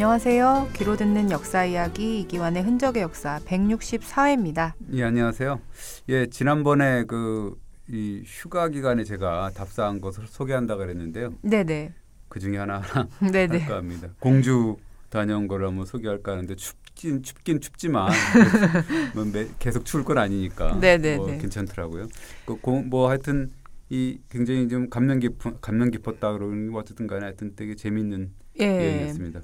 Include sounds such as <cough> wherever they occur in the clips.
안녕하세요. 귀로 듣는 역사 이야기 이기환의 흔적의 역사 164회입니다. 예, 안녕하세요. 예, 지난번에 그이 휴가 기간에 제가 답사한 것을 소개한다 그랬는데요. 네, 네. 그 중에 하나 하나 <laughs> 할까 합니다. 공주 다녀온 거 한번 소개할까 하는데 춥긴 춥긴 춥지만 <laughs> 뭐 매, 계속 추울 건 아니니까 뭐 괜찮더라고요. 그뭐 하여튼 이 굉장히 좀 감명 깊 감명 깊었다 그러는 어쨌든 간에 하여튼 되게 재밌는 예. 여행이었습니다.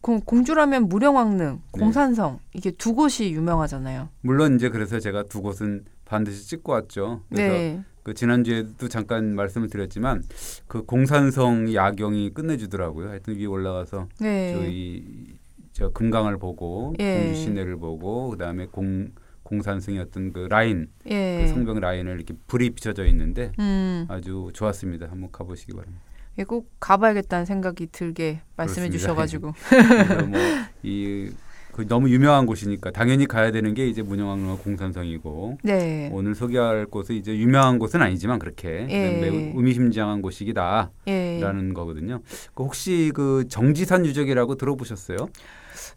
그럼 공주라면 무령왕릉, 네. 공산성 네. 이게 두 곳이 유명하잖아요. 물론 이제 그래서 제가 두 곳은 반드시 찍고 왔죠. 그래서 네. 그 지난주에도 잠깐 말씀을 드렸지만 그 공산성 야경이 끝내주더라고요. 하여튼 위에 올라가서 네. 저희 저 금강을 보고 예. 공주 시내를 보고 그다음에 공공산성이었던그 라인, 예. 그 성벽 라인을 이렇게 불이 비춰져 있는데 음. 아주 좋았습니다. 한번 가보시기 바랍니다. 예, 꼭 가봐야겠다는 생각이 들게 말씀해 주셔가지고. <laughs> 뭐 이, 그 너무 유명한 곳이니까 당연히 가야 되는 게 이제 문영항로 공산성이고 네. 오늘 소개할 곳은 이제 유명한 곳은 아니지만 그렇게 예. 네, 매우 의미심장한 곳이기다라는 예. 거거든요. 그 혹시 그 정지산 유적이라고 들어보셨어요?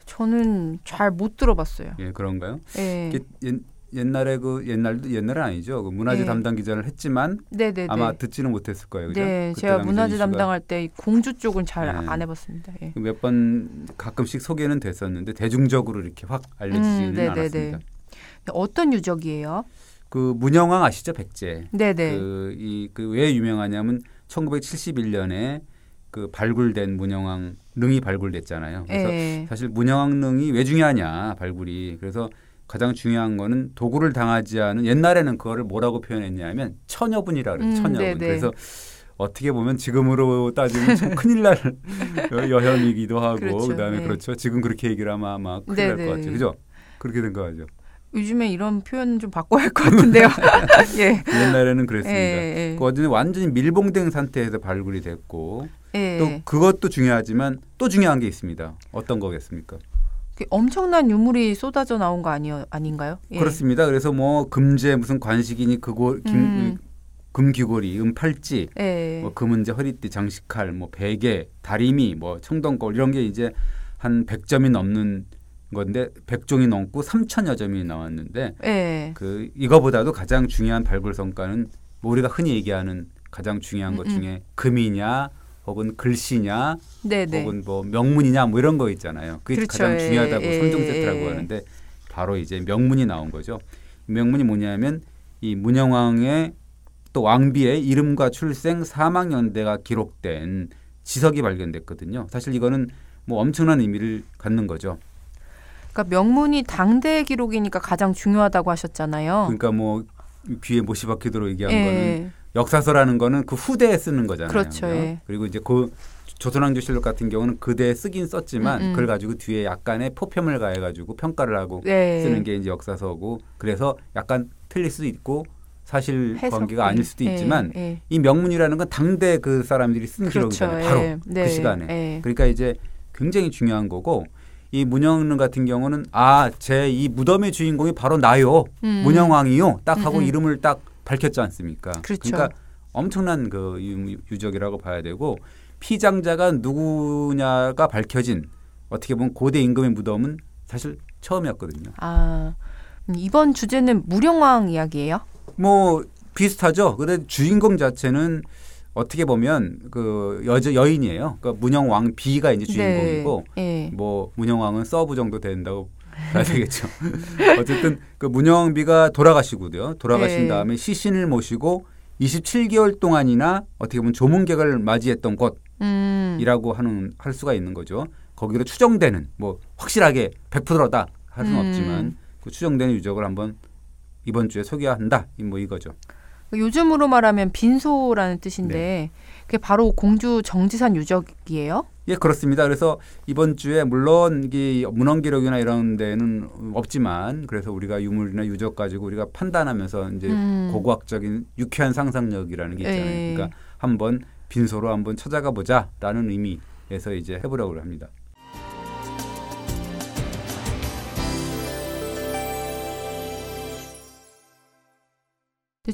저는 잘 못 들어봤어요. 예, 그런가요? 예. 옛날에 그 옛날도 옛날은 아니죠. 그 문화재 네. 담당 기자를 했지만 네, 네, 아마 듣지는 못했을 거예요. 그죠? 네, 제가 문화재 담당할 때 공주 쪽은 잘안 네. 해봤습니다. 예. 몇번 가끔씩 소개는 됐었는데 대중적으로 이렇게 확 알려지지는 음, 않았습니다. 네, 어떤 유적이에요? 그 문영왕 아시죠, 백제. 네네. 그이그왜 유명하냐면 1971년에 그 발굴된 문영왕 능이 발굴됐잖아요. 그래서 에 예. 사실 문영왕 능이 왜 중요하냐 발굴이 그래서 가장 중요한 거는 도구를 당하지 않은 옛날에는 그거를 뭐라고 표현했냐면 처녀분이라 그래요. 음, 처녀분. 네네. 네. 그래서 어떻게 보면 지금으로 따지면 참 큰일 날 <laughs> 여혐이기도 하고 그렇죠. 그다음에 네. 그렇죠. 지금 그렇게 얘기를 하면 아마 큰일 네, 날것 네. 같죠. 그죠? 그렇게 된 거죠. 요즘에 이런 표현 좀 바꿔야 할 것 같은데요. <laughs> 예. 옛날에는 그랬습니다. 예, 예. 그 완전히 밀봉된 상태에서 발굴이 됐고 예. 또 그것도 중요하지만 또 중요한 게 있습니다. 어떤 거겠습니까? 그 엄청난 유물이 쏟아져 나온 거 아니요 아닌가요? 예. 그렇습니다. 그래서 뭐 금제 무슨 관식이니 그거 음. 음. 금귀고리, 은팔찌, 음, 예. 뭐 금은제 허리띠, 장식칼, 뭐 베개, 다리미, 뭐청동골 이런 게 이제 한 100점이 넘는 건데 100종이 넘고 3천여 점이 나왔는데 예. 그 이거보다도 가장 중요한 발굴 성과는 뭐 우리가 흔히 얘기하는 가장 중요한 음음. 것 음, 중에 금이냐 혹은 글씨냐, 네네. 혹은 뭐 명문이냐 뭐 이런 거 있잖아요. 그게 그렇죠. 가장 예, 중요하다고 예. 선정 세트라고 예. 하는데 바로 이제 명문이 나온 거죠. 명문이 뭐냐면 이 문영왕의 또 왕비의 이름과 출생, 사망 연대가 기록된 지석이 발견됐거든요. 사실 이거는 뭐 엄청난 의미를 갖는 거죠. 그러니까 명문이 당대 기록이니까 가장 중요하다고 하셨잖아요. 그러니까 뭐 귀에 못이 박히도록 얘기한 예. 거는 역사서라는 거는 그 후대에 쓰는 거잖아요. 그렇죠. 예. 그리고 이제 그 조선왕조실록 같은 경우는 그대에 쓰긴 썼지만 음음. 음. 그걸 가지고 뒤에 약간의 포편을 가해가지고 평가를 하고 예. 쓰는 게 이제 역사서고 그래서 약간 틀릴 수도 있고 사실 관계가 아닐 수도 예, 있지만 예. 이 명문이라는 건 당대 그 사람들이 쓴 그렇죠. 기록이잖아요. 예. 바로 네. 그 시간에. 예. 그러니까 이제 굉장히 중요한 거고 이 문영릉 같은 경우는 아제 이 무덤의 주인공이 바로 나요 음. 문영왕이요 딱 음, 하고 음음. 이름을 딱 밝혔지 않습니까? 그렇죠. 그러니까 엄청난 그 유적이라고 봐야 되고 피장자가 누구냐가 밝혀진 어떻게 보면 고대 임금의 무덤은 사실 처음이었거든요. 아 이번 주제는 무령왕 이야기예요? 뭐 비슷하죠. 근데 주인공 자체는 어떻게 보면 그 여자 여인이에요. 그러니까 문영왕 비가 이제 네. 주인공이고 네. 네. 뭐 문영왕은 서브 정도 된다고 가야 되겠죠. <laughs> 어쨌든 그 문영비가 돌아가시고요. 돌아가신 네. 다음에 시신을 모시고 27개월 동안이나 어떻게 보면 조문객을 맞이했던 곳이라고 음. 하는 할 수가 있는 거죠. 거기로 추정되는 뭐 확실하게 100%다 할 수는 음. 없지만 그 추정되는 유적을 한번 이번 주에 소개한다 뭐 이거죠. 요즘으로 말하면 빈소라는 뜻인데 네. 그게 바로 공주 정지산 유적이에요? 예, 그렇습니다. 그래서 이번 주에 물론 이 문헌 기록이나 이런 데는 없지만 그래서 우리가 유물이나 유적 가지고 우리가 판단하면서 이제 음. 고고학적인 유쾌한 상상력이라는 게 있잖아요. 에이. 네. 그러니까 한번 빈소로 한번 찾아가 보자라는 의미에서 이제 해보라고 합니다.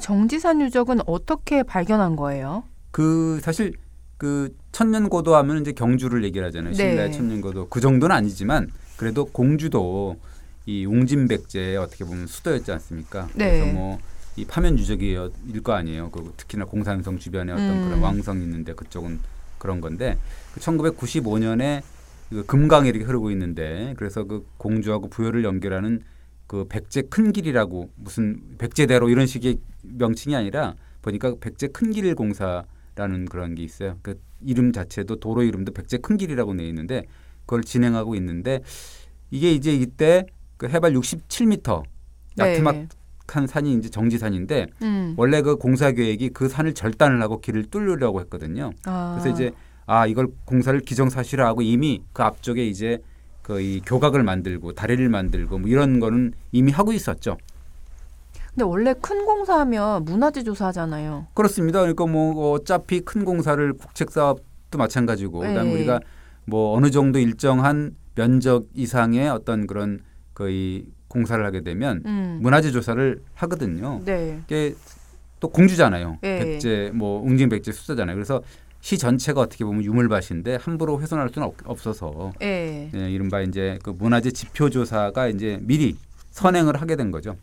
정지산 유적은 어떻게 발견한 거예요? 그 사실 그 천년고도 하면 이제 경주를 얘기 하잖아요. 네. 신라의 천년고도 그 정도는 아니지만 그래도 공주도 이웅진백제 어떻게 보면 수도였지 않습니까? 네. 그래서 뭐 이 파면 유적일 거 아니에요. 그 특히나 공산성 주변에 어떤 음. 그런 왕성 있는데 그쪽은 그런 건데 그 1995년에 그 금강이 이렇게 흐르고 있는데 그래서 그 공주하고 부여를 연결하는 그 백제 큰 길이라고 무슨 백제대로 이런 식의 명칭이 아니라 보니까 백제 큰길 공사라는 그런 게 있어요. 그 이름 자체도 도로 이름도 백제 큰길이라고 내 있는데 그걸 진행하고 있는데 이게 이제 이때 그 해발 67m 야트막한 네. 산이 이제 정지산인데 음. 원래 그 공사 계획이 그 산을 절단을 하고 길을 뚫으려고 했거든요. 아. 그래서 이제 아 이걸 공사를 기정사실화하고 이미 그 앞쪽에 이제 그이 교각을 만들고 다리를 만들고 뭐 이런 거는 이미 하고 있었죠. 근데 원래 큰 공사하면 문화재 조사잖아요. 그렇습니다. 그러니까 뭐 어차피 큰 공사를 국책 사업도 마찬가지고 네. 그다음 우리가 뭐 어느 정도 일정한 면적 이상의 어떤 그런 거의 공사를 하게 되면 음. 문화재 조사를 하거든요. 네. 게또 공주잖아요. 네. 백제 뭐 웅진 백제 수자잖아요. 그래서 시 전체가 어떻게 보면 유물밭인데 함부로 훼손할 수는 없어서 네. 예, 이른바 이제 그 문화재 지표 조사가 이제 미리 선행을 하게 된 거죠.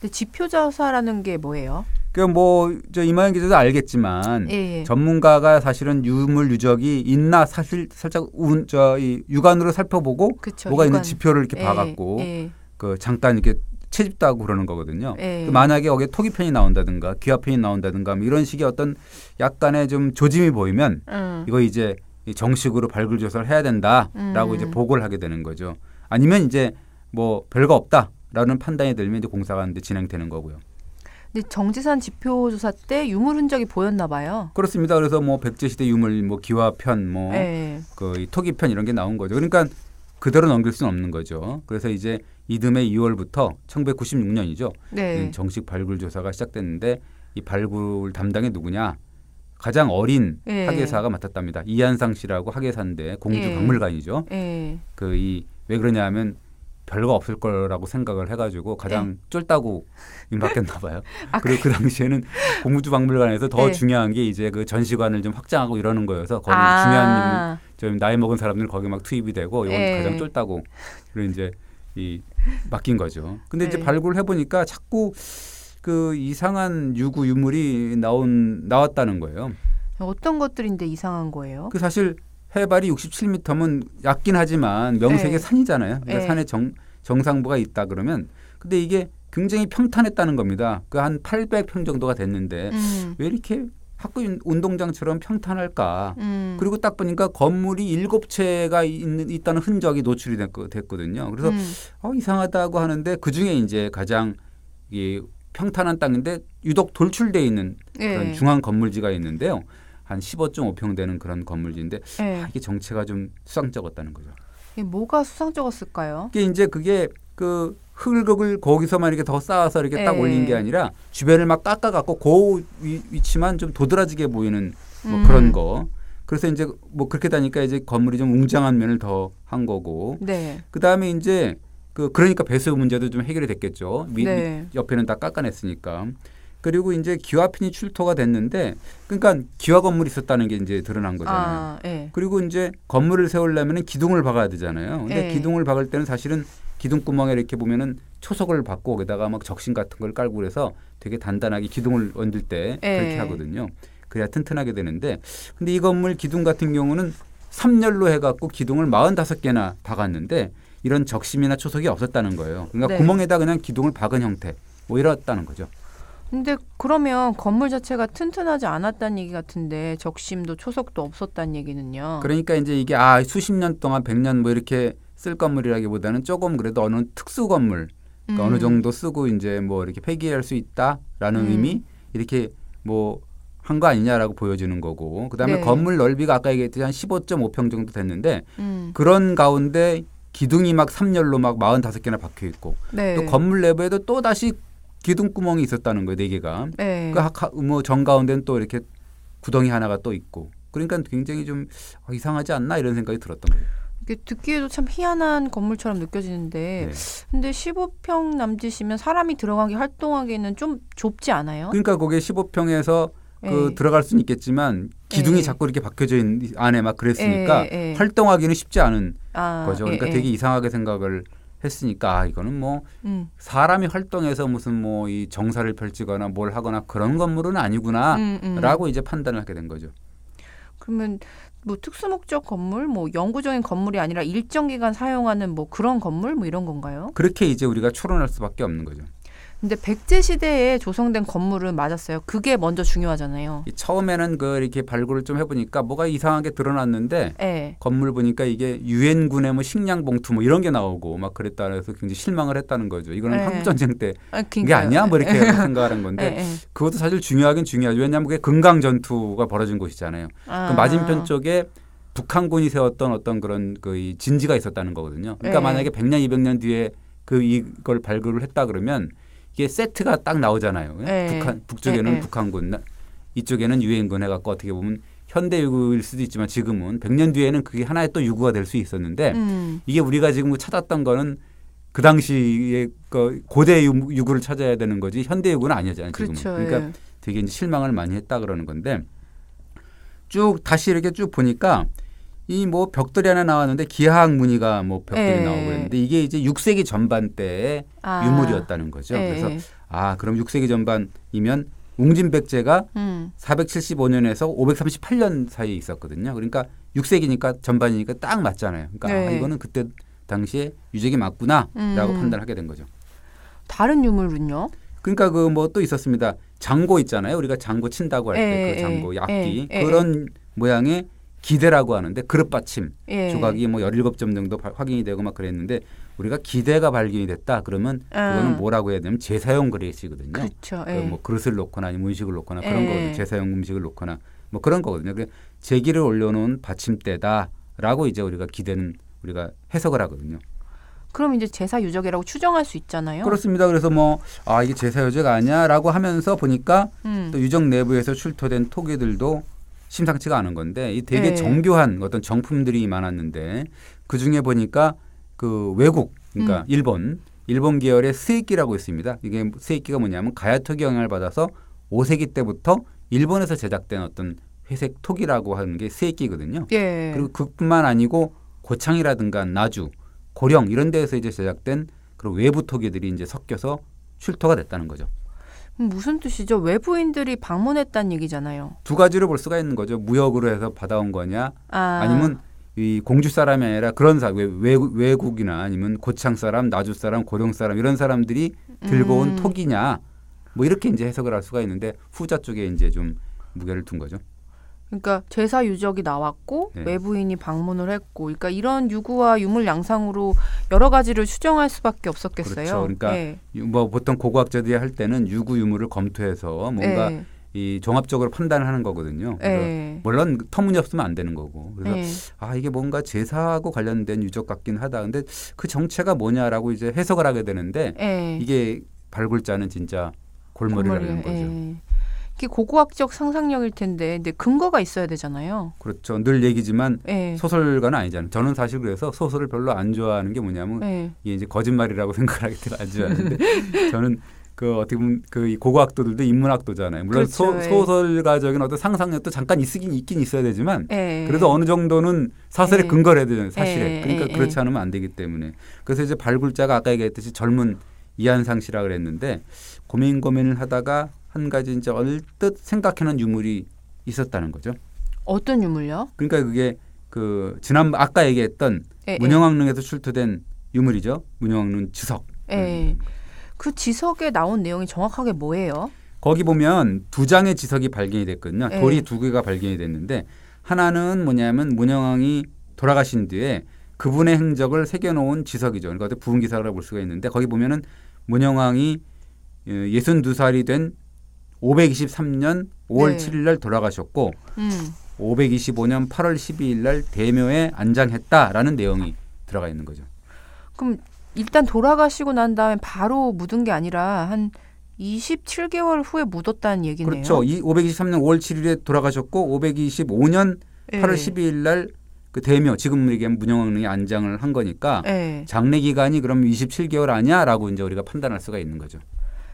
근데 지표자사라는 게 뭐예요? 그뭐저 이만현 기자도 알겠지만 예, 예. 전문가가 사실은 유물 유적이 있나 사실 살짝 운저이 육으로 살펴보고 그쵸, 뭐가 유관. 있는 지표를 이렇게 예. 봐갖고 예. 그 잠깐 이렇게 채집다고 그러는 거거든요. 예. 그 만약에 거기에 토기편이 나온다든가 기화편이 나온다든가 뭐 이런 식의 어떤 약간의 좀 조짐이 보이면 음. 이거 이제 정식으로 발굴 조사를 해야 된다라고 음. 이제 보고를 하게 되는 거죠. 아니면 이제 뭐 별거 없다. 라는 판단이 들면 이제 공사가 이제 진행되는 거고요. 근데 정지산 지표 조사 때 유물 흔적이 보였나 봐요. 그렇습니다. 그래서 뭐 백제시대 유물 뭐 기와편 뭐그 예. 토기편 이런 게 나온 거죠. 그러니까 그대로 넘길 수는 없는 거죠. 그래서 이제 이듬해 2월부터 1996년이죠. 네. 정식 발굴 조사가 시작됐는데 이 발굴 담당이 누구냐? 가장 어린 예. 학예사가 맡았답니다. 이한상 씨라고 학예사인데 공주 예. 박물관이죠. 예. 그이 왜 그러냐 하면 별거 없을 거라고 생각을 해가지고 가장 네. 쫄다고 임박했나 봐요. <laughs> 아, 그리고 그 당시에는 공무주박물관에서 더 네. 중요한 게 이제 그 전시관을 좀 확장하고 이러는 거여서 거기 아. 중요한 좀 나이 먹은 사람들 거기 막 투입이 되고 이건 네. 가장 쫄다고 그리고 이제 이 맡긴 거죠. 근데 이제 네. 발굴해 을 보니까 자꾸 그 이상한 유구 유물이 나온 나왔다는 거예요. 어떤 것들인데 이상한 거예요? 그 사실 해발이 67m면 얕긴 하지만 명색의 네. 산이잖아요. 그러니까 네. 산의 정, 정상부가 있다 그러면 근데 이게 굉장히 평탄했다는 겁니다. 그 한 800평 정도가 됐는데 음. 왜 이렇게 학교 운동장처럼 평탄할까? 음. 그리고 딱 보니까 건물이 일곱 채가 있다는 흔적이 노출이 됐거든요. 그래서 음. 어, 이상하다고 하는데 그 중에 이제 가장 이 평탄한 땅인데 유독 돌출돼 있는 예. 그런 중앙 건물지가 있는데요. 한 15.5평 되는 그런 건물인데 네. 예. 아, 이게 정체가 좀 수상쩍었다는 거죠. 예, 뭐가 수상쩍었을까요? 이게 이제 그게 그 흙을 거기서만 이렇게 더 쌓아서 이렇게 네. 딱 예. 올린 게 아니라 주변을 막 깎아갖고 고그 위치만 좀 도드라지게 보이는 뭐 음. 그런 거. 그래서 이제 뭐 그렇게 다니까 이제 건물이 좀 웅장한 면을 더 한 거고. 네. 그 다음에 이제 그 그러니까 배수 문제도 좀 해결이 됐겠죠. 위, 네. 옆에는 다 깎아냈으니까. 그리고 이제 기와핀이 출토가 됐는데 그러니까 기와 건물이 있었다는 게 이제 드러난 아, 거잖아요. 아, 예. 그리고 이제 건물을 세우려면 기둥을 박아야 되잖아요. 근데 예. 기둥을 박을 때는 사실은 기둥 구멍에 이렇게 보면은 초석을 박고 거기다가 막 적신 같은 걸 깔고 그래서 되게 단단하게 기둥을 얹을 때 예. 그렇게 하거든요. 그래야 튼튼하게 되는데 근데 이 건물 기둥 같은 경우는 삼열로 해 갖고 기둥을 마흔다섯 개나 박았는데 이런 적심이나 초석이 없었다는 거예요. 그러니까 네. 구멍에다 그냥 기둥을 박은 형태 뭐이려뭐 다는 거죠. 근데 그러면 건물 자체가 튼튼하지 않았다는 얘기 같은데 적심도 초석도 없었다는 얘기는요. 그러니까 이제 이게 아 수십 년 동안 백 년 뭐 이렇게 쓸 건물이라기보다는 조금 그래도 어느 특수 건물 그러니까 음. 어느 정도 쓰고 이제 뭐 이렇게 폐기할 수 있다라는 음. 의미 이렇게 뭐 한 거 아니냐라고 보여지는 거고 그다음에 네. 건물 넓이가 아까 얘기했듯이 한 15.5평 정도 됐는데 음. 그런 가운데 기둥이 막 삼열로 막 45개나 박혀 있고 네. 또 건물 내부에도 또 다시 기둥구멍이 있었다는 거예요, 네 개가. 네. 그뭐 정 가운데는 또 이렇게 구덩이 하나가 또 있고. 그러니까 굉장히 좀 아, 이상하지 않나 이런 생각이 들었던 거예요. 이게 듣기에도 참 희한한 건물처럼 느껴지는데 네. 근데 15평 남짓이면 사람이 들어가기 활동하기에는 좀 좁지 않아요? 그러니까 거기에 15평에서 그 에이. 네. 들어갈 수는 있겠지만 기둥이 에이. 네. 자꾸 이렇게 박혀져 있는 안에 막 그랬으니까 에이. 네, 활동하기는 쉽지 않은 아, 거죠. 예, 그러니까 예. 되게 이상하게 생각을 했으니까 아 이거는 뭐 음. 사람이 활동해서 무슨 뭐 이 정사를 펼치거나 뭘 하거나 그런 건물은 아니구나라고 음, 음. 이제 판단을 하게 된 거죠. 그러면 뭐 특수 목적 건물, 뭐 영구적인 건물이 아니라 일정 기간 사용하는 뭐 그런 건물 뭐 이런 건가요? 그렇게 이제 우리가 추론할 수밖에 없는 거죠. 근데 백제 시대에 조성된 건물을 맞았어요. 그게 먼저 중요하잖아요. 처음에는 그 이렇게 발굴을 좀 해보니까 뭐가 이상하게 드러났는데 네. 건물 보니까 이게 유엔군의 뭐 식량 봉투 뭐 이런 게 나오고 막 그랬다 그래서 굉장히 실망을 했다는 거죠. 이거는 네. 예. 한국 전쟁 때 아, 그게 아니야? 뭐 이렇게 예. <laughs> 생각하는 건데 네. 그것도 사실 중요하긴 중요하죠. 왜냐하면 그게 금강 전투가 벌어진 곳이잖아요. 아. 그 맞은편 쪽에 북한군이 세웠던 어떤 그런 그 진지가 있었다는 거거든요. 그러니까 만약에 100년, 200년 뒤에 그 이걸 발굴을 했다 그러면 이게 세트가 딱 나오잖아요. 네. 북한 북쪽에는 네. 북한군, 이쪽에는 유엔군 해갖고 어떻게 보면 현대 유구일 수도 있지만 지금은 100년 뒤에는 그게 하나의 또 유구가 될 수 있었는데 음. 이게 우리가 지금 찾았던 거는 그 당시의 그 고대 유구를 찾아야 되는 거지 현대 유구는 아니잖아요. 지금은. 그렇죠. 그러니까 예. 되게 이제 실망을 많이 했다 그러는 건데 쭉 다시 이렇게 쭉 보니까 이뭐 벽돌이 하나 나왔는데 기하학 무늬가 뭐 벽돌이 네. 나오고 그랬는데 이게 이제 6세기 전반 때의 아. 유물이었다는 거죠. 네. 그래서 아 그럼 6세기 전반이면 웅진백제가 음. 475년에서 538년 사이에 있었거든요. 그러니까 6세기니까 전반이니까 딱 맞잖아요. 그러니까 아, 네. 아, 이거는 그때 당시에 유적이 맞구나라고 음. 판단하게 된 거죠. 다른 유물은요? 그러니까 그 뭐 또 있었습니다. 장고 있잖아요. 우리가 장고 친다고 할 때그 예, 장고 악기 그런 모양의 기대라고 하는데 그릇 받침 예. 조각이 뭐 열일곱 점 정도 확인이 되고 막 그랬는데 우리가 기대가 발견이 됐다 그러면 그거는 아. 뭐라고 해야 되면 냐 재사용 그릇이거든요. 그렇죠. 그 예. 뭐 그릇을 놓거나 아니면 음식을 놓거나 그런 예. 거거든요. 재사용 음식을 놓거나 뭐 그런 거거든요. 그 재기를 올려놓은 받침대다라고 이제 우리가 기대는 우리가 해석을 하거든요. 그럼 이제 제사 유적이라고 추정할 수 있잖아요. 그렇습니다. 그래서 뭐 아 이게 제사 유적 아니야라고 하면서 보니까 음. 또 유적 내부에서 출토된 토기들도 심상치가 않은 건데 이 되게 네. 정교한 어떤 정품들이 많았는데 그 중에 보니까 그 외국 그러니까 음. 일본 일본 계열의 스이키라고 있습니다. 이게 스이키가 뭐냐면 가야토기 영향을 받아서 5세기 때부터 일본에서 제작된 어떤 회색 토기라고 하는 게 스이키거든요. 예. 그리고 그뿐만 아니고 고창이라든가 나주, 고령 이런 데에서 이제 제작된 그런 외부 토기들이 이제 섞여서 출토가 됐다는 거죠. 음, 무슨 뜻이죠? 외부인들이 방문했다는 얘기잖아요. 두 가지로 볼 수가 있는 거죠. 무역으로 해서 받아온 거냐, 아. 니면이 공주 사람이 아니라 그런 사 외, 국이나 아니면 고창 사람, 나주 사람, 고령 사람 이런 사람들이 들고 온 토기냐, 음. 뭐 이렇게 이제 해석을 할 수가 있는데 후자 쪽에 이제 좀 무게를 둔 거죠. 그러니까 제사 유적이 나왔고 네. 외부인이 방문을 했고, 그러니까 이런 유구와 유물 양상으로 여러 가지를 수정할 수밖에 없었겠어요. 그렇죠. 그러니까 네. 뭐 보통 고고학자들이 할 때는 유구 유물을 검토해서 뭔가 네. 이 종합적으로 판단을 하는 거거든요. 그래서 예. 물론 터무니없으면 안 되는 거고. 그래서 에이. 아 이게 뭔가 제사하고 관련된 유적 같긴 하다. 근데 그 정체가 뭐냐라고 이제 해석을 하게 되는데 에이. 이게 발굴자는 진짜 골머리라는 거죠. 에이. 그게 고고학적 상상력일 텐데 근데 근거가 있어야 되잖아요. 그렇죠. 늘 얘기지만 네. 소설가는 아니잖아요. 저는 사실 그래서 소설을 별로 안 좋아하는 게 뭐냐면 네. 이게 이제 거짓말이라고 <laughs> 생각하기 때문에 안 좋아하는데 저는 그 어떻게 보면 그 고고학도들도 인문학도잖아요. 물론 그렇죠. 예. 소, 설가적인 어떤 상상력도 잠깐 있긴 있긴 있어야 되지만 에. 그래도 어느 정도는 사설에 근거를 해야 되잖아요. 사실에. 그러니까 에. 그렇지 않으면 안 되기 때문에. 그래서 이제 발굴자가 아까 얘기했듯이 젊은 이한상 씨라 그랬는데 고민 고민을 하다가 한 가지 이제 얼뜻 생각해놓 유물이 있었다는 거죠. 어떤 유물요? 그러니까 그게 그 지난 아까 얘기했던 예, 예. 문영왕릉에서 출토된 유물이죠. 문영왕릉 지석. 예. 그 지석에 나온 내용이 정확하게 뭐예요? 거기 보면 두 장의 지석이 발견이 됐거든요. 에. 예. 돌이 두 개가 발견이 됐는데 하나는 뭐냐면 문영왕이 돌아가신 뒤에 그분의 행적을 새겨놓은 지석이죠. 그러니까 부흥 기사라고 볼 수가 있는데 거기 보면은 문영왕이 어, 예순 두살이된 523년 5월 네. 7일 날 돌아가셨고 음. 525년 8월 12일 날 대묘에 안장했다라는 내용이 들어가 있는 거죠. 그럼 일단 돌아가시고 난 다음에 바로 묻은 게 아니라 한 27개월 후에 묻었다는 얘기네요. 그렇죠. 이 523년 5월 7일에 돌아가셨고 525년 네. 8월 12일 날 그 대묘 지금 얘기한 문영왕릉에 안장을 한 거니까 네. 장례 기간이 그럼 27개월 아니야라고 이제 우리가 판단할 수가 있는 거죠.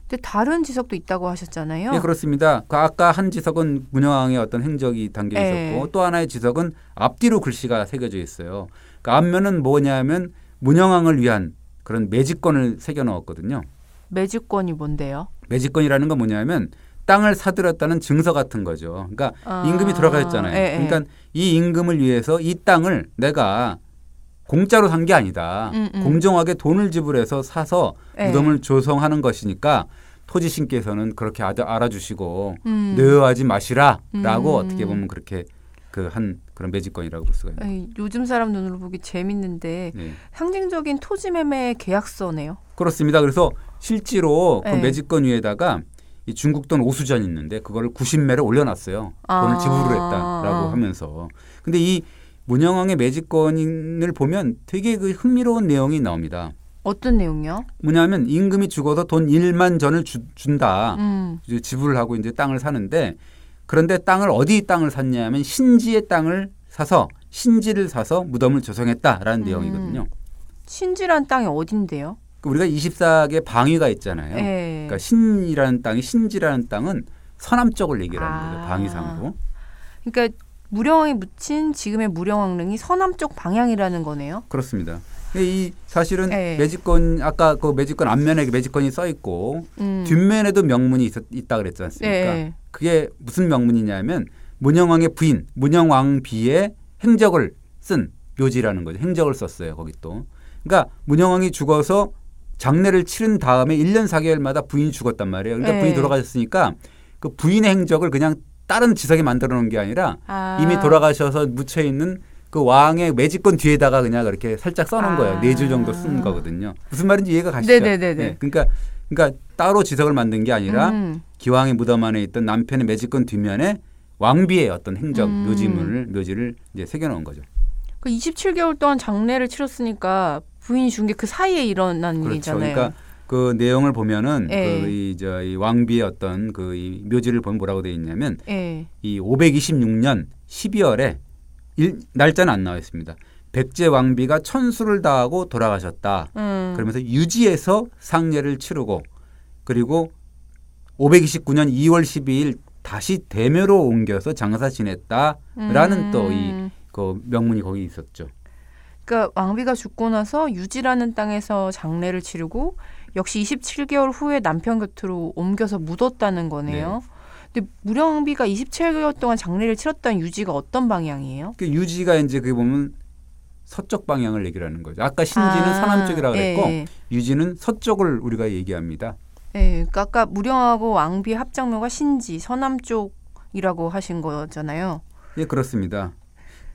근데 다른 지석도 있다고 하셨잖아요. 네, 그렇습니다. 그 아까 한 지석은 문영왕의 어떤 행적이 담겨 예. 있었고 네. 또 하나의 지석은 앞뒤로 글씨가 새겨져 있어요. 그 앞면은 뭐냐면 문영왕을 위한 그런 매직권을 새겨 넣었거든요. 매직권이 뭔데요? 매직권이라는 건 뭐냐면 땅을 사들였다는 증서 같은 거죠. 그러니까 아, 임금이 돌아가셨잖아요. 에, 예, 에. 그러니까 이 임금을 위해서 이 땅을 내가 공짜로 산 게 아니다. 음, 음. 공정하게 돈을 지불해서 사서 네. 무덤을 조성하는 것이니까 토지신께서는 그렇게 알아주시고 음. 느하지 마시라라고 음. 어떻게 보면 그렇게 그 한 그런 매직권이라고 볼 수가 있는. 요 요즘 사람 눈으로 보기 재밌는데 네. 상징적인 토지 매매 계약서네요. 그렇습니다. 그래서 실제로 그에 네. 매직권 위에다가 이 중국 돈 오수전 있는데 그거를 90매를 올려놨어요. 돈을 아~ 지불을 했다라고 하면서. 근데 이 문영왕의 매직권을 보면 되게 그 흥미로운 내용이 나옵니다. 어떤 내용이요? 뭐냐면 임금이 죽어서 돈 1만 전을 주, 준다. 음. 이제 지불을 하고 이제 땅을 사는데 그런데 땅을 어디 땅을 샀냐면 신지의 땅을 사서 신지를 사서 무덤을 조성했다라는 음. 내용이거든요. 신지란 땅이 어딘데요? 그 우리가 24개 방위가 있잖아요. 네. 그러니까 신이라는 땅이 신지라는 땅은 서남 쪽을 얘기 하는 거죠. 아. 방위상으로. 그러니까 무령왕이 묻힌 지금의 무령왕릉이 서남쪽 방향이라는 거네요. 그렇습니다. 이 사실은 네. 매직권 아까 그 매직권 앞면에 그 매직권이 써 있고 음. 뒷면에도 명문이 있었, 있다 그랬지 않습니까? 네. 그게 무슨 명문이냐면 문영왕의 부인 문영왕 비의 행적을 쓴 묘지라는 거죠. 행적을 썼어요. 거기 또. 그러니까 문영왕이 죽어서 장례를 치른 다음에 1년 4개월마다 부인이 죽었단 말이에요. 그러니까 네. 부인이 돌아가셨으니까 그 부인의 행적을 그냥 다른 지석에 만들어 놓은 게 아니라 아. 이미 돌아가셔서 묻혀 있는 그 왕의 매직권 뒤에다가 그냥 그렇게 살짝 써놓은 아. 거예요. 네 네줄 정도 쓴 거거든요. 무슨 말인지 이해가 가시죠? 네네네. 네, 네, 네, 그러니까 그러니까 따로 지석을 만든 게 아니라 음. 음. 기왕의 무덤 안에 있던 남편의 매직권 뒷면에 왕비의 어떤 행적 음. 묘지문을 묘지를 이제 새겨놓은 거죠. 그 27개월 동안 장례를 치렀으니까 부인이 죽은 게그 사이에 일어난 그렇죠. 일이잖아요. 그러니까 그 내용을 보면은 예. 그이저이 왕비의 어떤 그이 묘지를 보면 뭐라고 되어 있냐면 에이. 예. 이 526년 12월에 일, 날짜는 안 나와 있습니다. 백제 왕비가 천수를 다하고 돌아가셨다. 음. 그러면서 유지에서 상례를 치르고 그리고 529년 2월 12일 다시 대묘로 옮겨서 장사 지냈다라는 음. 또이 그 명문이 거기 있었죠. 그러니까 왕비가 죽고 나서 유지라는 땅에서 장례를 치르고 역시 27개월 후에 남편 곁으로 옮겨서 묻었다는 거네요. 네. 근데 무령비가 27개월 동안 장례를 치렀던 유지가 어떤 방향이에요? 그 유지가 이제 그 보면 서쪽 방향을 얘기 하는 거죠. 아까 신지는 아, 서남 쪽이라 그랬고 예, 예. 유지는 서쪽을 우리가 얘기합니다. 예, 그러니까 아까 무령하고 왕비 합장묘가 신지 서남 쪽이라고 하신 거잖아요. 예, 그렇습니다.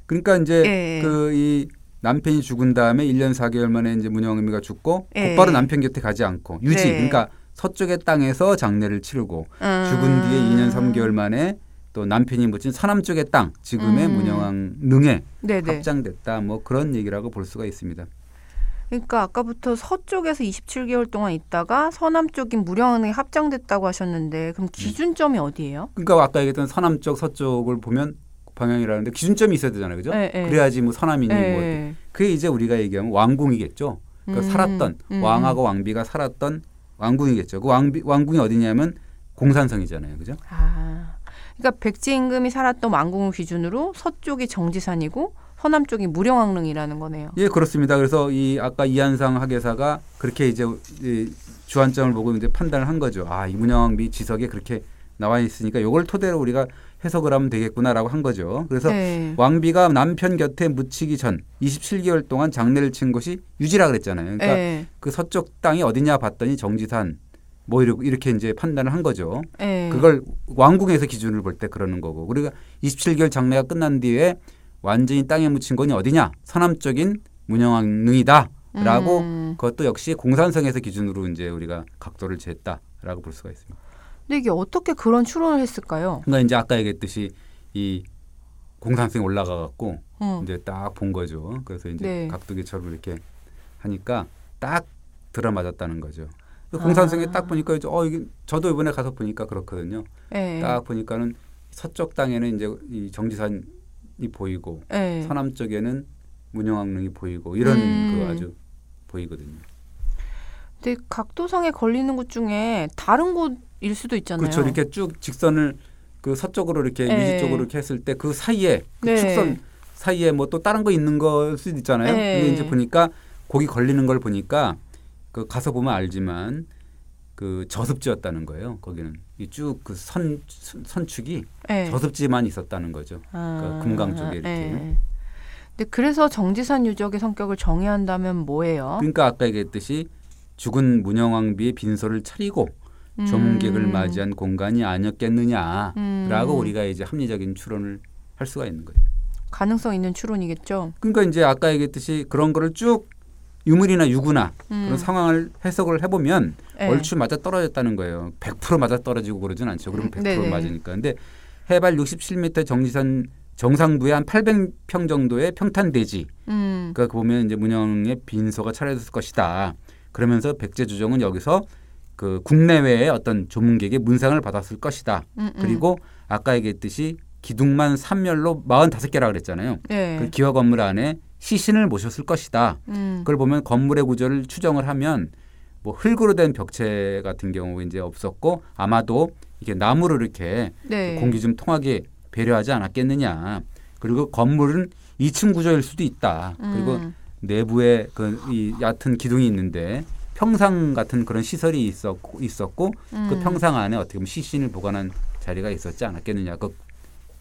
그러니까 이제 예. 예. 그이 남편이 죽은 다음에 1년 4개월 만에 이제 문영미가 죽고 예. 곧바로 남편 곁에 가지 않고 유지 네. 그러니까 서쪽의 땅에서 장례를 치르고 음. 죽은 뒤에 2년 3개월 만에 또 남편이 묻힌 서남 쪽의 땅 지금의 음. 문영왕 능에 네네. 합장됐다 네. 뭐 그런 얘기라고 볼 수가 있습니다. 그러니까 아까부터 서쪽에서 27개월 동안 있다가 서남 쪽인 무령왕에 합장됐다고 하셨는데 그럼 기준점이 음. 어디예요? 그러니까 아까 얘기했던 서남 쪽 서쪽을 보면 방향이라는데 기준점이 있어야 되잖아요, 그죠? 에, 예, 에. 예. 그래야지 뭐 선함이니 뭐. 예. 그게 이제 우리가 얘기하면 왕궁이겠죠. 그러니까 음, 살았던 음. 왕하고 왕비가 살았던 왕궁이겠죠. 그 왕비 왕궁이 어디냐면 공산성이잖아요, 그죠? 아, 그러니까 백제 임금이 살았던 왕궁을 기준으로 서쪽이 정지산이고 서남 쪽이 무령왕릉이라는 거네요. 예, 그렇습니다. 그래서 이 아까 이한상 학예사가 그렇게 이제 이 주안점을 보고 이제 판단을 한 거죠. 아, 이무령왕비 지석에 그렇게 나와 있으니까 이걸 토대로 우리가 해석을 하면 되겠구나라고 한 거죠. 그래서 네. 왕비가 남편 곁에 묻히기 전 27개월 동안 장례를 친 곳이 유지라 그랬잖아요. 그러니까 네. 그 서쪽 땅이 어디냐 봤더니 정지산 뭐 이렇게, 이렇게 이제 판단을 한 거죠. 네. 그걸 왕궁에서 기준을 볼 때 그러는 거고. 우리가 27개월 장례가 끝난 뒤에 완전히 땅에 묻힌 건이 어디냐? 서남쪽인 문영왕릉이다라고 음. 그것도 역시 공산성에서 기준으로 이제 우리가 각도를 쟀다라고 볼 수가 있습니다. 근데 이게 어떻게 그런 추론을 했을까요? 그러니까 이제 아까 얘기했듯이 이 공산성이 올라가 갖고 음. 어. 이제 딱 본 거죠. 그래서 이제 네. 각도기처럼 이렇게 하니까 딱 들어맞았다는 거죠. 공산성에 그 아. 딱 보니까 어 이게 저도 이번에 가서 보니까 그렇거든요. 네. 딱 보니까는 서쪽 땅에는 이제 이 정지산이 보이고 네. 서남 쪽에는 문영왕릉이 보이고 이런 음. 그 아주 보이거든요. 근데 각도상에 걸리는 곳 중에 다른 곳일 수도 있잖아요. 그렇죠. 이렇게 쭉 직선을 그 서쪽으로 이렇게 네. 예. 유지 쪽으로 이렇게 했을 때 그 사이에 그 네. 축선 사이에 뭐 또 다른 거 있는 걸 수도 있잖아요. 네. 근데 이제 보니까 고기 걸리는 걸 보니까 그 가서 보면 알지만 그 저습지였다는 거예요. 거기는 쭉그 선 선축이 네. 저습지만 있었다는 거죠. 아, 그 금강 쪽에 이렇게. 네. 근데 그래서 정지산 유적의 성격을 정의한다면 뭐예요? 그러니까 아까 얘기했듯이 죽은 문영왕비의 빈소를 차리고 조문객을 음. 맞이한 공간이 아니었겠느냐라고 음. 우리가 이제 합리적인 추론을 할 수가 있는 거예요. 가능성 있는 추론이겠죠. 그러니까 이제 아까 얘기했듯이 그런 거를 쭉 유물이나 유구나 음. 그런 상황을 해석을 해보면 네. 얼추 맞아 떨어졌다는 거예요. 100% 맞아 떨어지고 그러진 않죠. 그러면 100% 네네. 맞으니까. 근데 해발 67m 정지선 정상부에 한 800평 정도의 평탄 대지. 음. 그니까 그 보면 이제 문영의 빈소가 차려졌을 것이다. 그러면서 백제 조정은 여기서 그 국내외의 어떤 조문객의 문상을 받았을 것이다. 음음. 음. 그리고 아까 얘기했듯이 기둥만 삼멸로 45개라 그랬잖아요. 네. 그 기와 건물 안에 시신을 모셨을 것이다. 음. 그걸 보면 건물의 구조를 추정을 하면 뭐 흙으로 된 벽체 같은 경우 이제 없었고 아마도 이게 나무로 이렇게 네. 공기 좀 통하게 배려하지 않았겠느냐. 그리고 건물은 2층 구조일 수도 있다. 음. 그리고 내부에 그 이 얕은 기둥이 있는데 평상 같은 그런 시설이 있었고, 있었고 그 음. 그 평상 안에 어떻게 보면 시신을 보관한 자리가 있었지 않았겠느냐. 그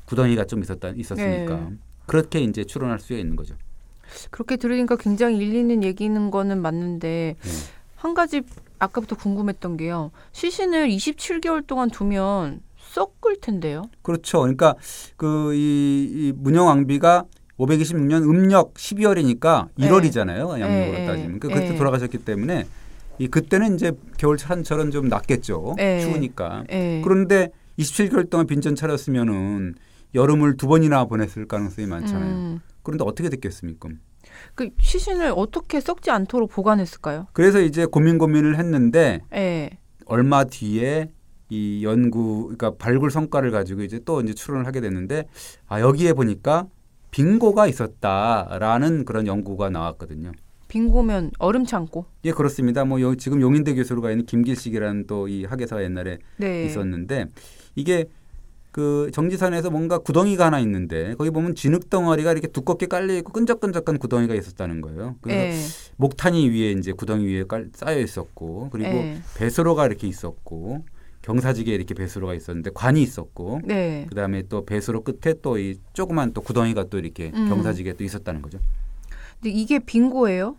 구덩이가 좀 있었다 있었으니까 네. 그렇게 이제 추론할 수 있는 거죠. 그렇게 들으니까 굉장히 일리 는 얘기는 거는 맞는데 네. 한 가지 아까부터 궁금했던 게요. 시신을 27개월 동안 두면 썩을 텐데요. 그렇죠. 그러니까 그이 이 문영왕비가 526년 음력 12월이니까 1월이잖아요. 양력으로 네. 따지면. 그러니까 그때 돌아가셨기 때문에 이 그때는 이제 겨울철은 좀 낫겠죠. 네. 추우니까. 네. 그런데 27개월 동안 빈전 차렸으면은 여름을 두 번이나 보냈을 가능성이 많잖아요. 음. 그런데 어떻게 됐겠습니까? 그 시신을 어떻게 썩지 않도록 보관했을까요? 그래서 이제 고민 고민을 했는데 네. 얼마 뒤에 이 연구 그러니까 발굴 성과를 가지고 이제 또 이제 출원을 하게 됐는데 아 여기에 보니까 빙고가 있었다라는 그런 연구가 나왔거든요. 빙고면 얼음 창고. 예, 그렇습니다. 뭐 여, 지금 용인대 교수로 가 있는 김길식이라는 또 이 학예사가 옛날에 네. 있었는데 이게 그 정지산에서 뭔가 구덩이가 하나 있는데 거기 보면 진흙 덩어리가 이렇게 두껍게 깔려 있고 끈적끈적한 구덩이가 있었다는 거예요. 그래서 에. 네. 목탄이 위에 이제 구덩이 위에 깔, 쌓여 있었고 그리고 에. 네. 배수로가 이렇게 있었고 경사지게 이렇게 배수로가 있었는데 관이 있었고 네. 그다음에 또 배수로 끝에 또 이 조그만 또 구덩이가 또 이렇게 음. 경사지게 또 있었다는 거죠. 근데 이게 빙고예요?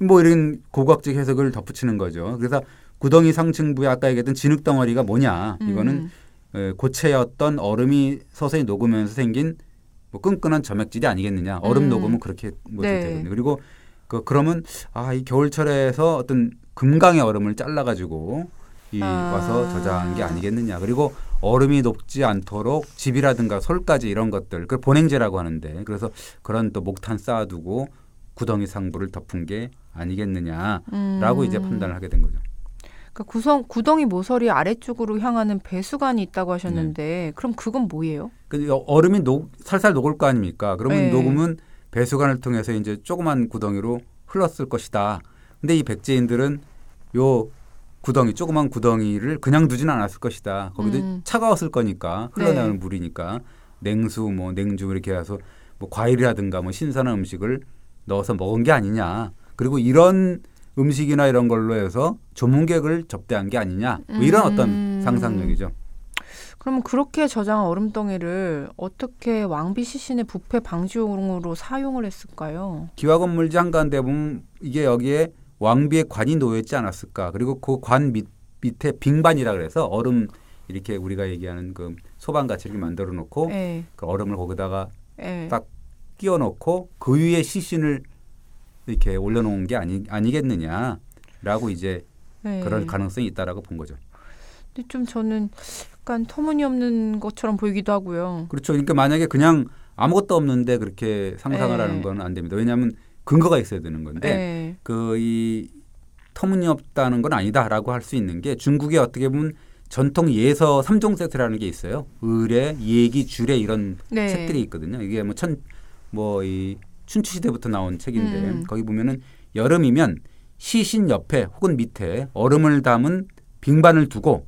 뭐 이런 고각학적 해석을 덧붙이는 거죠. 그래서 구덩이 상층부에 아까 얘기했던 진흙 덩어리가 뭐냐 이거는 음. 고체였던 얼음이 서서히 녹으면서 생긴 뭐 끈끈한 점액질이 아니겠느냐. 얼음 음. 녹으면 그렇게 뭐좀 네. 되거든요. 그리고 그 그러면 아 이 겨울철에서 어떤 금강의 얼음을 잘라가지고 이 아. 와서 저장한 게 아니겠느냐. 그리고 얼음이 녹지 않도록 집이라든가 솔까지 이런 것들, 그보냉재라고 하는데 그래서 그런 또 목탄 쌓아두고 구덩이 상부를 덮은 게 아니겠느냐라고 음. 이제 판단을 하게 된 거죠. 그 구성 구덩이 모서리 아래쪽으로 향하는 배수관이 있다고 하셨는데 네. 그럼 그건 뭐예요? 그 얼음이 녹, 살살 녹을 거 아닙니까? 그러면 네. 녹으면 배수관을 통해서 이제 조그만 구덩이로 흘렀을 것이다. 근데 이 백제인들은 요 구덩이 조그만 구덩이를 그냥 두진 않았을 것이다. 거기도 음. 차가웠을 거니까 흘러나오는 네. 물이니까 냉수 뭐 냉주 이렇게 해서 뭐 과일이라든가 뭐 신선한 음식을 넣어서 먹은 게 아니냐. 그리고 이런 음식이나 이런 걸로 해서 전문객을 접대한 게 아니냐. 뭐 이런 음. 어떤 상상력이죠. 그러면 그렇게 저장한 얼음덩이를 어떻게 왕비 시신의 부패 방지용으로 사용을 했을까요? 기화건물장관대운데 보면 이게 여기에 왕비의 관이 놓여 있지 않았을까. 그리고 그 관 밑에 빙반이라 그래서 얼음 이렇게 우리가 얘기하는 그 소방같이 이렇게 만들어 놓고 예. 그 얼음을 거기다가 에. 예. 딱 끼워놓고그 위에 시신을 이렇게 올려놓은 게 아니 아니겠느냐라고 이제 네. 그럴 가능성이 있다라고 본 거죠. 근데 좀 저는 약간 터무니없는 것처럼 보이기도 하고요. 그렇죠. 그러니까 만약에 그냥 아무것도 없는데 그렇게 상상을 네. 하는 건 안 됩니다. 왜냐하면 근거가 있어야 되는 건데 네. 그이 터무니없다는 건 아니다라고 할 수 있는 게중국에 어떻게 보면 전통 예서 삼종 세트라는 게 있어요. 의례, 예기, 주례 이런 네. 책들이 있거든요. 이게 뭐 천, 뭐이 춘추 시대부터 나온 책인데 음. 거기 보면은 여름이면 시신 옆에 혹은 밑에 얼음을 담은 빙반을 두고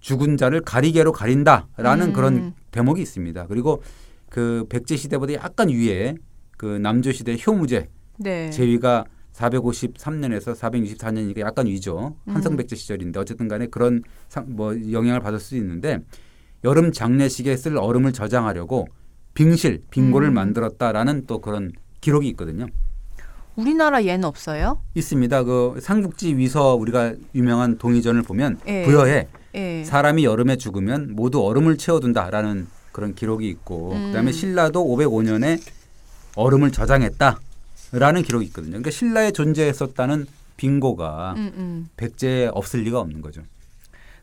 죽은 자를 가리개로 가린다라는 음. 그런 대목이 있습니다. 그리고 그 백제 시대보다 약간 위에 그 남조 시대 효무제 네. 제위가 453년에서 464년이니까 약간 위죠. 음. 한성백제 시절인데 어쨌든 간에 그런 상, 뭐 영향을 받을 수 있는데 여름 장례식에 쓸 얼음을 저장하려고 빙실, 빙고를 음. 만들었다라는 또 그런 기록이 있거든요. 우리나라 예는 없어요? 있습니다. 그 삼국지 위서 우리가 유명한 동의전을 보면 예. 부여에 예. 사람이 여름에 죽으면 모두 얼음을 채워둔다라는 그런 기록이 있고 음. 그다음에 신라도 505년에 얼음을 저장했다라는 기록이 있거든요. 그러니까 신라에 존재했었다는 빙고가 음, 음. 백제에 없을 리가 없는 거죠.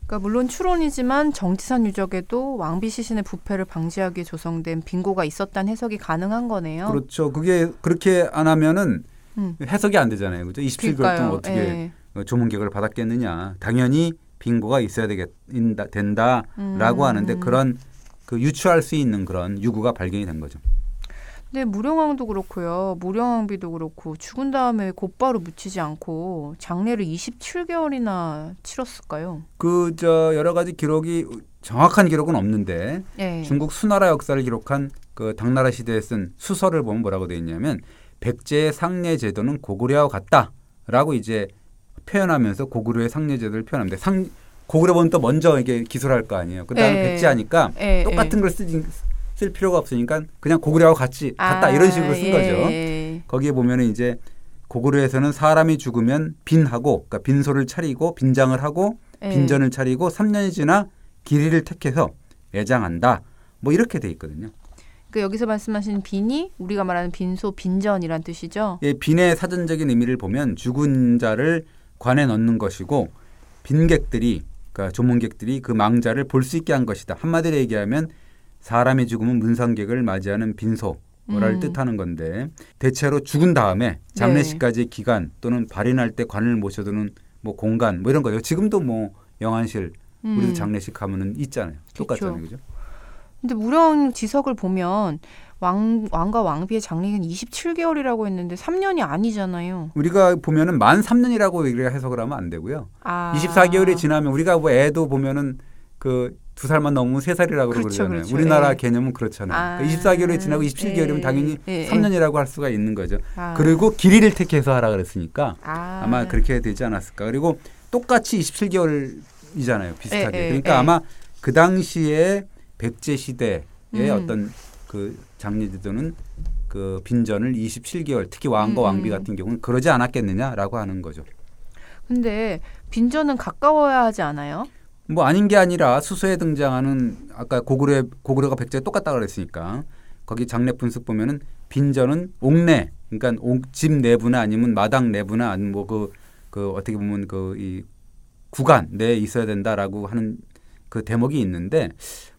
그러니까 물론 추론이지만 정치산 유적에도 왕비 시신의 부패를 방지하기 에 조성된 빙고가 있었다는 해석이 가능한 거네요. 그렇죠. 그게 그렇게 안 하면은 음. 해석이 안 되잖아요. 그죠? 27개월 동안 어떻게 예. 어, 조문객을 받았겠느냐. 당연히 빙고가 있어야 되겠 다 된다라고 음. 하는데 그런 그 유추할 수 있는 그런 유구가 발견이 된 거죠. 네, 무령왕도 그렇고요. 무령왕비도 그렇고 죽은 다음에 곧바로 묻히지 않고 장례를 27개월이나 치렀을까요? 그저 여러 가지 기록이 정확한 기록은 없는데 네. 중국 수나라 역사를 기록한 그 당나라 시대에 쓴 수서를 보면 뭐라고 돼 있냐면 백제의 상례 제도는 고구려와 같다라고 이제 표현하면서 고구려의 상례 제도를 표현합니다. 상 고구려보면 또 먼저 이게 기술할 거 아니에요. 그다음에 예. 백제하니까 예, 똑같은 걸 쓰, 지쓸 필요가 없으니까 그냥 고구려하고 같이 갔다 아, 이런 식으로 쓴 예. 거죠. 거기에 보면은 이제 고구려에서는 사람이 죽으면 빈하고 그러니까 빈소를 차리고 빈장을 하고 예. 빈전을 차리고 3년이 지나 길이를 택해서 애장한다. 뭐 이렇게 돼 있거든요. 그 여기서 말씀하신 빈이 우리가 말하는 빈소 빈전이란 뜻이죠. 예, 빈의 사전적인 의미를 보면 죽은 자를 관에 넣는 것이고 빈객들이 그러니까 조문객들이 그 망자를 볼 수 있게 한 것이다. 한마디로 얘기하면 사람의 죽음은 문상객을 맞이하는 빈소 뭐랄 음. 뜻하는 건데 대체로 죽은 다음에 장례식까지 네. 기간 또는 발인할 때 관을 모셔두는 뭐 공간 뭐 이런 거예요. 지금도 뭐 영안실 음. 우리도 장례식 하면은 있잖아요. 똑같잖아요, 그죠? 근데 무령 지석을 보면 왕, 왕과 왕비의 장례는 27개월이라고 했는데 3년이 아니잖아요. 우리가 보면은 만 3년이라고 얘기를 해석을 하면 안 되고요. 아. 24개월이 지나면 우리가 뭐 애도 보면은 그두 살만 넘으면 세 살이라고 그렇죠, 그러잖아요. 그렇죠. 우리나라 예. 개념은 그렇잖아요. 그러니까 24개월이 아, 지나고 27개월이면 예. 당연히 예. 3년이라고 예. 할 수가 있는 거죠. 아. 그리고 길이를 택해서 하라 그랬으니까 아. 아마 그렇게 되지 않았을까. 그리고 똑같이 27개월이잖아요. 비슷하게. 예, 예, 그러니까 아마 그 당시에 백제 시대의 음. 어떤 그 장례제도는 그 빈전을 27개월 특히 왕과 음, 음. 왕비 같은 경우는 그러지 않았겠느냐라고 하는 거죠. 근데 빈전은 가까워야 하지 않아요? 뭐 아닌 게 아니라 수소에 등장하는 아까 고구려 고구려가 백제 똑같다 그랬으니까 거기 장례 분석 보면은 빈전은 옥내 그러니까 옥집 내부나 아니면 마당 내부나 아니면 뭐그 그 어떻게 보면 그 이 구간 내에 있어야 된다라고 하는 그 대목이 있는데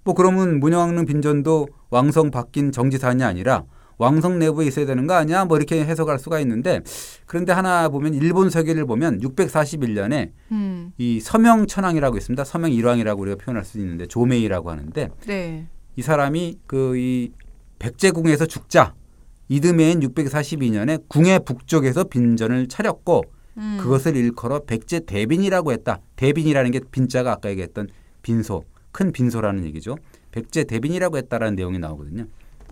뭐 그러면 문영왕릉 빈전도 왕성 바뀐 정지산이 아니라 왕성 내부에 있어야 되는 거 아니야? 뭐 이렇게 해석할 수가 있는데 그런데 하나 보면 일본 서기를 보면 641년에 음. 이 서명천황이라고 있습니다. 서명 일왕이라고 우리가 표현할 수 있는데 조메이라고 하는데 네. 이 사람이 그 이 백제궁에서 죽자 이듬해인 642년에 궁의 북쪽에서 빈전을 차렸고 음. 그것을 일컬어 백제 대빈이라고 했다. 대빈이라는 게 빈자가 아까 얘기했던 빈소, 큰 빈소라는 얘기죠. 백제 대빈이라고 했다라는 내용이 나오거든요.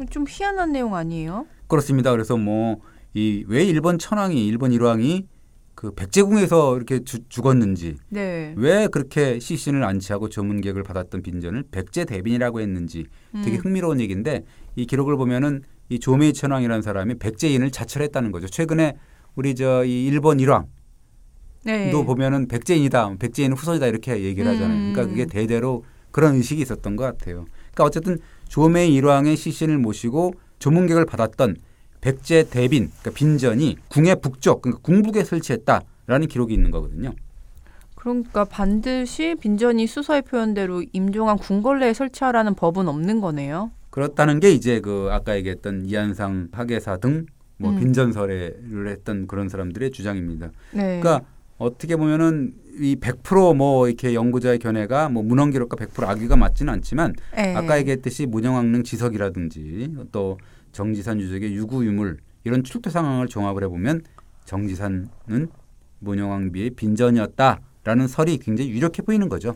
좀 희한한 내용 아니에요? 그렇습니다. 그래서 뭐 이 왜 일본 천황이 일본 일왕이 그 백제궁에서 이렇게 주, 죽었는지 네. 왜 그렇게 시신을 안치하고 조문객을 받았던 빈전을 백제 대빈이라고 했는지 되게 음. 흥미로운 얘기인데 이 기록을 보면은 이 조메이 천왕이라는 사람이 백제인을 자철했다는 거죠. 최근에 우리 저 이 일본 일왕도 네. 보면은 백제인이다, 백제인 후손이다 이렇게 얘기를 하잖아요. 음. 그러니까 그게 음. 대대로 그런 의식이 있었던 것 같아요. 그러니까 어쨌든 조매 일왕의 시신을 모시고 조문객을 받았던 백제 대빈, 그러니까 빈전이 궁의 북쪽, 그러니까 궁북에 설치했다라는 기록이 있는 거거든요. 그러니까 반드시 빈전이 수서의 표현대로 임종한 궁궐내에 설치하라는 법은 없는 거네요. 그렇다는 게 이제 그 아까 얘기했던 이한상 파계사 등뭐 음. 빈전설를 했던 그런 사람들의 주장입니다. 네. 그러니까 어떻게 보면은 이 100%뭐 이렇게 연구자의 견해가 뭐 문헌 기록과 100% 악의가 맞지는 않지만 에이. 예. 아까 얘기했듯이 문영왕릉 지석이라든지 또 정지산 유적의 유구 유물 이런 출토 상황을 종합을 해보면 정지산은 문영왕비의 빈전이었다라는 설이 굉장히 유력해 보이는 거죠.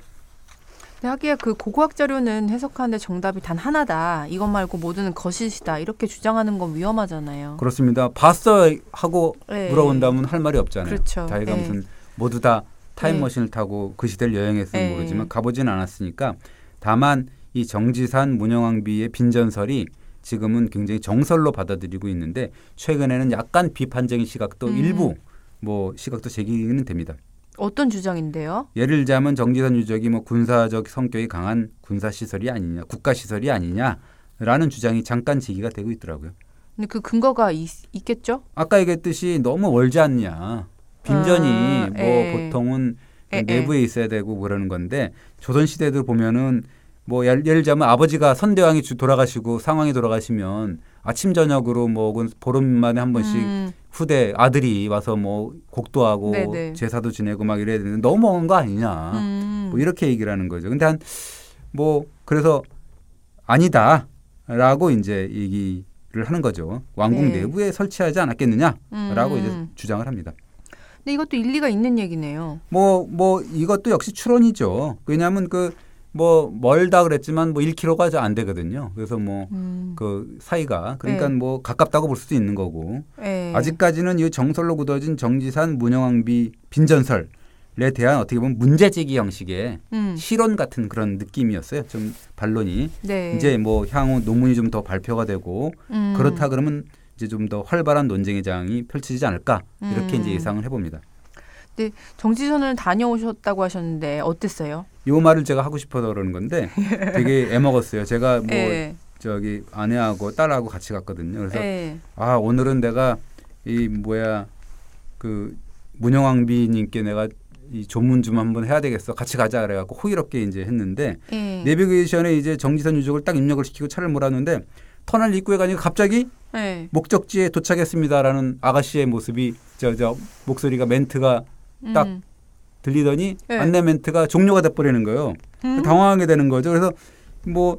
하기에 그 고고학 자료는 해석하는데 정답이 단 하나다. 이것 말고 모두는 거짓이다. 이렇게 주장하는 건 위험하잖아요. 그렇습니다. 봤어 하고 네. 물어본다면 할 말이 없잖아요. 그렇죠. 자기가 네. 무슨 모두 다 타임머신을 네. 타고 그 시대를 여행했으면 네. 모르지만 가보진 않았으니까 다만 이 정지산 문영왕비의 빈전설이 지금은 굉장히 정설로 받아들이고 있는데 최근에는 약간 비판적인 시각도 음. 일부 뭐 시각도 제기는 됩니다. 어떤 주장인데요? 예를 들자면 정지선 유적이 뭐 군사적 성격이 강한 군사 시설이 아니냐, 국가 시설이 아니냐라는 주장이 잠깐 제기가 되고 있더라고요. 근데 그 근거가 있, 겠죠 아까 얘기했듯이 너무 월지 않냐. 빈전이 아, 뭐 에이. 예. 보통은 에이. 예, 예. 내부에 있어야 되고 그러는 건데 조선 시대도 보면은 뭐 예를, 예를 들자면 아버지가 선대왕이 돌아가시고 상황이 돌아가시면 아침 저녁으로 뭐 혹은 보름 만에 한 번씩 음. 후대 아들이 와서 뭐 곡도하고 네네. 제사도 지내고 막 이래야 되는데 너무 먼 거 아니냐. 음. 뭐 이렇게 얘기를 하는 거죠. 근데 한 뭐 그래서 아니다라고 이제 얘기를 하는 거죠. 왕궁 네. 내부에 설치하지 않았겠느냐라고 음. 이제 주장을 합니다. 근데 이것도 일리가 있는 얘기네요. 뭐뭐 뭐 이것도 역시 추론이죠. 왜냐하면 그뭐 멀다 그랬지만 뭐 1km가 안 되거든요. 그래서 뭐그 음. 그 사이가 그러니까 네. 뭐 가깝다고 볼 수도 있는 거고 네. 아직까지는 이 정설로 굳어진 정지산 문영왕비 빈전설에 대한 어떻게 보면 문제제기 형식의 음. 실언 같은 그런 느낌이었어요. 좀 반론이 네. 이제 뭐 향후 논문이 좀 더 발표가 되고 음. 그렇다 그러면 이제 좀 더 활발한 논쟁의 장이 펼쳐지지 않을까 이렇게 음. 이제 예상을 해봅니다. 네, 정지선을 다녀오셨다고 하셨는데 어땠어요? 요 말을 제가 하고 싶어서 그러는 건데 되게 <laughs> 애먹었어요. 제가 뭐 예. 저기 아내하고 딸하고 같이 갔거든요. 그래서 예. 아 오늘은 내가 이 뭐야 그 문영왕비님께 내가 이 조문 좀 한번 해야 되겠어. 같이 가자 그래갖고 호의롭게 이제 했는데 네. 내비게이션에 이제 정지선 유적을 딱 입력을 시키고 차를 몰았는데 터널 입구에 가니까 갑자기 예. 목적지에 도착했습니다라는 아가씨의 모습이 저 저 목소리가 멘트가 음. 딱 들리더니 네. 안내 멘트가 종료가 돼버리는 거예요. 음. 당황하게 되는 거죠. 그래서 뭐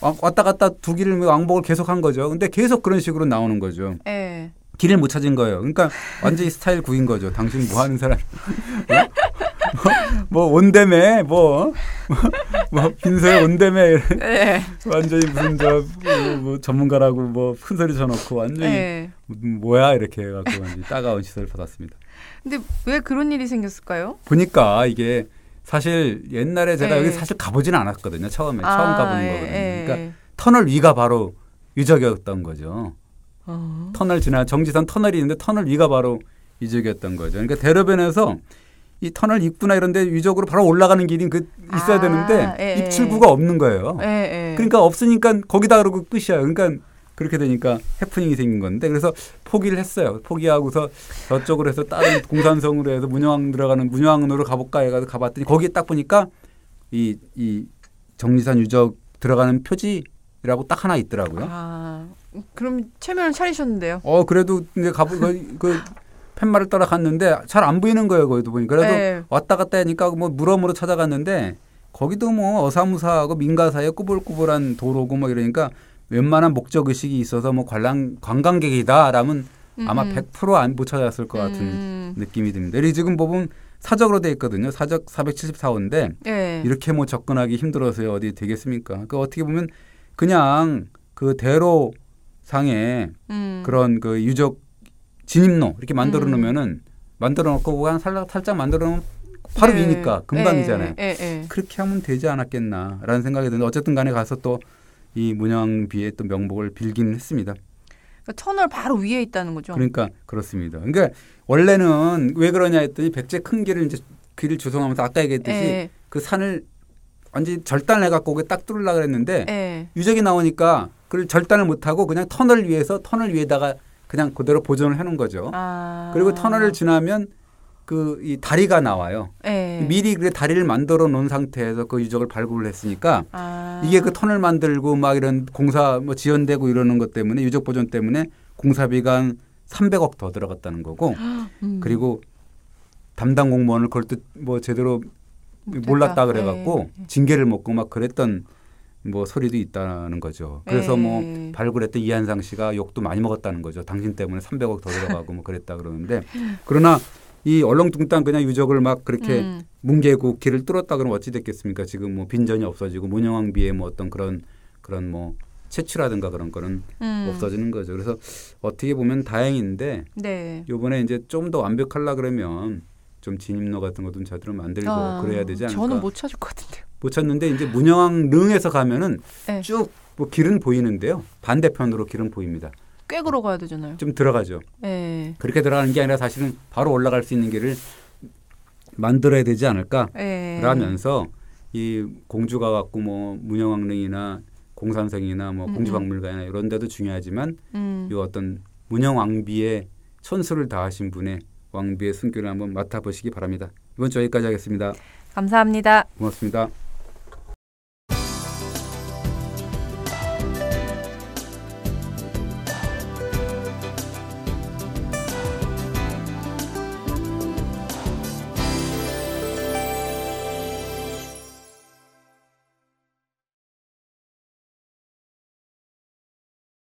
왔다 갔다 두 길을 뭐 왕복을 계속 한 거죠. 근데 계속 그런 식으로 나오는 거죠. 네. 길을 못 찾은 거예요. 그러니까 완전히 스타일 구인 거죠. 당신 뭐 하는 사람? 어? 뭐, 뭐 온대매 뭐, 뭐, 뭐 빈소에 온대매 네. 완전히 무슨 저 뭐, 전문가라고 뭐 큰 소리 쳐놓고 완전히 네. 뭐야 이렇게 해갖고 완전히 따가운 시선을 받았습니다. 근데 왜 그런 일이 생겼을까요? 보니까 이게 사실 옛날에 제가 네. 여기 사실 가보지는 않았거든요. 처음에 아, 처음 가보는 예, 거거든요. 예. 그러니까 터널 위가 바로 유적이었던 거죠. 어. 터널 지나 정지산 터널이 있는데 터널 위가 바로 유적이었던 거죠. 그러니까 대로변에서 이 터널 입구나 이런데 위적으로 바로 올라가는 길이 그 있어야 아, 되는데 예, 예. 입출구가 없는 거예요. 예, 그러니까 없으니까 거기다 그러고 끝이야. 그러니까 그렇게 되니까 해프닝이 생긴 건데 그래서 포기를 했어요. 포기하고서 저쪽으로 해서 다른 <laughs> 공산성으로 해서 문영항 들어가는 문영항으로 가볼까 해가지고 가봤더니 거기에 딱 보니까 이 이 정리산 유적 들어가는 표지라고 딱 하나 있더라고요. 아 그럼 체면을 차리셨는데요. 어 그래도 이제 가보 그, 그 팻말을 따라 갔는데 잘 안 보이는 거예요. 거기도 보니까 그래도 네. 왔다 갔다 하니까 뭐 물어물어 찾아갔는데 거기도 뭐 어사무사하고 민가사의 꾸불꾸불한 도로고 막 뭐 이러니까 웬만한 목적 의식이 있어서 뭐 관람 관광객이다라면 아마 100%안못 음, 음. 찾았을 것 같은 음. 느낌이 듭니다. 이 지금 보면 사적으로 돼 있거든요. 사적 474호인데 네. 예. 이렇게 뭐 접근하기 힘들어서요. 어디 되겠습니까? 그 어떻게 보면 그냥 그 대로 상에 음. 그런 그 유적 진입로 이렇게 만들어 음. 놓으면은 만들어 놓고 그냥 살짝, 살짝 만들어 놓으면 바로 네. 위니까 금방이잖아요. 네. 그렇게 하면 되지 않았겠나라는 생각이 드는데 어쨌든 간에 가서 또이 문양비의 또 명복을 빌긴 했습니다. 그러니까 천월 바로 위에 있다는 거죠. 그러니까 그렇습니다. 그러니까 원래는 왜 그러냐 했더니 백제 큰 길을 이제 귀를 조성하면서 아까 얘기했듯이 에. 예. 그 산을 완전히 절단해 갖고 거기 딱 뚫으려 그랬는데 에. 예. 유적이 나오니까 그걸 절단을 못 하고 그냥 터널 위에서 터널 위에다가 그냥 그대로 보존을 해 놓은 거죠. 아. 그리고 터널을 지나면 그 이 다리가 나와요. 에. 예. 네. 미리 그 다리를 만들어 놓은 상태에서 그 유적을 발굴을 했으니까 아. 이게 그 터널 만들고 막 이런 공사 뭐 지연되고 이러는 것 때문에 유적 보존 때문에 공사비가 한 300억 더 들어갔다는 거고 음. 그리고 담당 공무원을 그걸 또뭐 제대로 몰랐다 네. 그래갖고 징계를 먹고 막 그랬던 뭐 소리도 있다는 거죠. 그래서 에이. 뭐 네. 발굴했던 이한상 씨가 욕도 많이 먹었다는 거죠. 당신 때문에 300억 더 들어가고 뭐 그랬다 그러는데 그러나 이 얼렁뚱땅 그냥 유적을 막 그렇게 음. 뭉개고 길을 뚫었다 그러면 어찌 됐겠습니까? 지금 뭐 빈전이 없어지고 문영왕비의 뭐 어떤 그런 그런 뭐 채취라든가 그런 거는 음. 없어지는 거죠. 그래서 어떻게 보면 다행인데 네. 요번에 이제 좀 더 완벽할라 그러면 좀 진입로 같은 것도자대로 만들고 아, 그래야 되지 않을까? 저는 못 찾을 것같은데못 찾는데 이제 문영왕릉에서 가면은 네. 쭉뭐 길은 보이는데요. 반대편으로 길은 보입니다. 꽤걸어 가야 되잖아요. 좀 들어가죠. 네. 그렇게 들어가는 게 아니라 사실은 바로 올라갈 수 있는 길을 만들어야 되지 않을까라면서 예. 이 공주가 갖고 뭐 문영왕릉이나 공산성이나 뭐 음. 공주박물관이나 음. 이런 데도 중요하지만 음. 이 어떤 문영왕비의 천수를 다하신 분의 왕비의 순교를 한번 맡아보시기 바랍니다. 이번 주 여기까지 하겠습니다. 감사합니다. 고맙습니다.